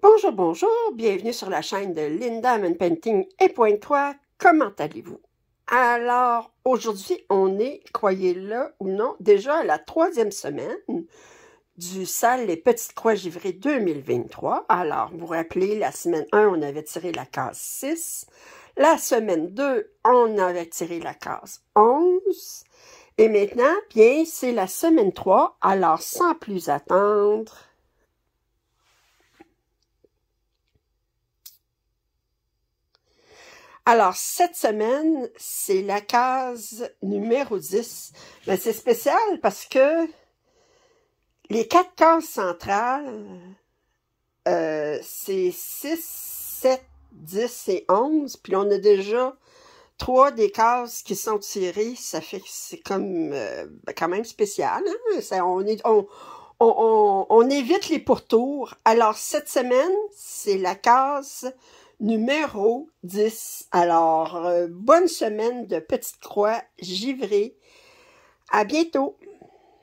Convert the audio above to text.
Bonjour, bonjour, bienvenue sur la chaîne de Linda Man Painting et Point 3. Comment allez-vous? Alors, aujourd'hui, on est, croyez-le ou non, déjà à la troisième semaine du salle Les Petites Croix Givrées 2023. Alors, vous vous rappelez, la semaine 1, on avait tiré la case 6. La semaine 2, on avait tiré la case 11. Et maintenant, bien, c'est la semaine 3. Alors, sans plus attendre, Alors, cette semaine, c'est la case numéro 10. Mais c'est spécial parce que les quatre cases centrales, euh, c'est 6, 7, 10 et 11. Puis on a déjà trois des cases qui sont tirées. Ça fait que c'est comme euh, ben, quand même spécial. Hein? on, est, on, évite les pourtours. Alors, cette semaine, c'est la case numéro 10. Alors, euh, bonne semaine de Petite Croix givrée. À bientôt!